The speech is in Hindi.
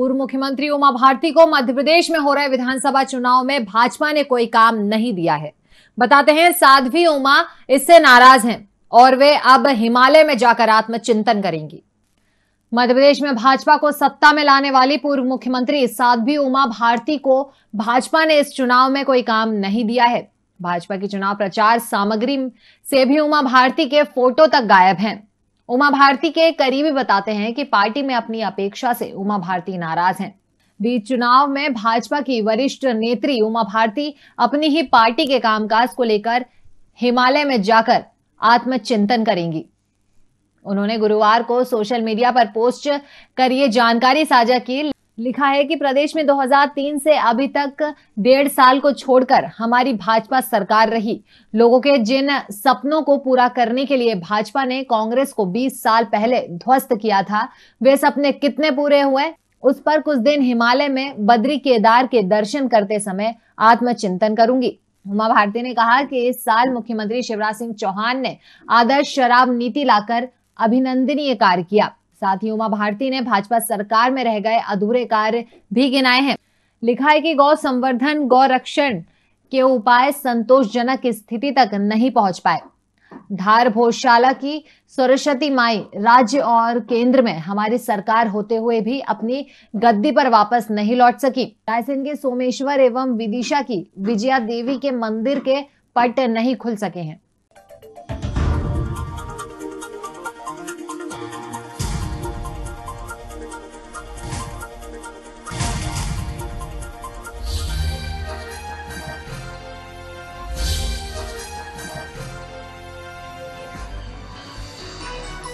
पूर्व मुख्यमंत्री उमा भारती को मध्य प्रदेश में हो रहे विधानसभा चुनाव में भाजपा ने कोई काम नहीं दिया है बताते हैं साध्वी उमा इससे नाराज हैं और वे अब हिमालय में जाकर आत्मचिंतन करेंगी मध्य प्रदेश में भाजपा को सत्ता में लाने वाली पूर्व मुख्यमंत्री साध्वी उमा भारती को भाजपा ने इस चुनाव में कोई काम नहीं दिया है भाजपा की चुनाव प्रचार सामग्री से भी उमा भारती के फोटो तक गायब हैं उमा भारती के करीबी बताते हैं कि पार्टी में अपनी अपेक्षा से उमा भारती नाराज हैं बीच चुनाव में भाजपा की वरिष्ठ नेत्री उमा भारती अपनी ही पार्टी के कामकाज को लेकर हिमालय में जाकर आत्मचिंतन करेंगी उन्होंने गुरुवार को सोशल मीडिया पर पोस्ट कर ये जानकारी साझा की लिखा है कि प्रदेश में 2003 से अभी तक डेढ़ साल को छोड़कर हमारी भाजपा सरकार रही लोगों के जिन सपनों को पूरा करने के लिए भाजपा ने कांग्रेस को 20 साल पहले ध्वस्त किया था वे सपने कितने पूरे हुए उस पर कुछ दिन हिमालय में बद्री केदार के दर्शन करते समय आत्मचिंतन करूंगी उमा भारती ने कहा कि इस साल मुख्यमंत्री शिवराज सिंह चौहान ने आदर्श शराब नीति लाकर अभिनंदनीय कार्य किया साथ ही उमा भारती ने भाजपा सरकार में रह गए अधूरे कार्य भी गिनाए हैं लिखा है कि गौ संवर्धन गौ रक्षण के उपाय संतोषजनक स्थिति तक नहीं पहुंच पाए धार भोजशाला की सरस्वती माई राज्य और केंद्र में हमारी सरकार होते हुए भी अपनी गद्दी पर वापस नहीं लौट सकी रायसेन के सोमेश्वर एवं विदिशा की विजया देवी के मंदिर के पट नहीं खुल सके हैं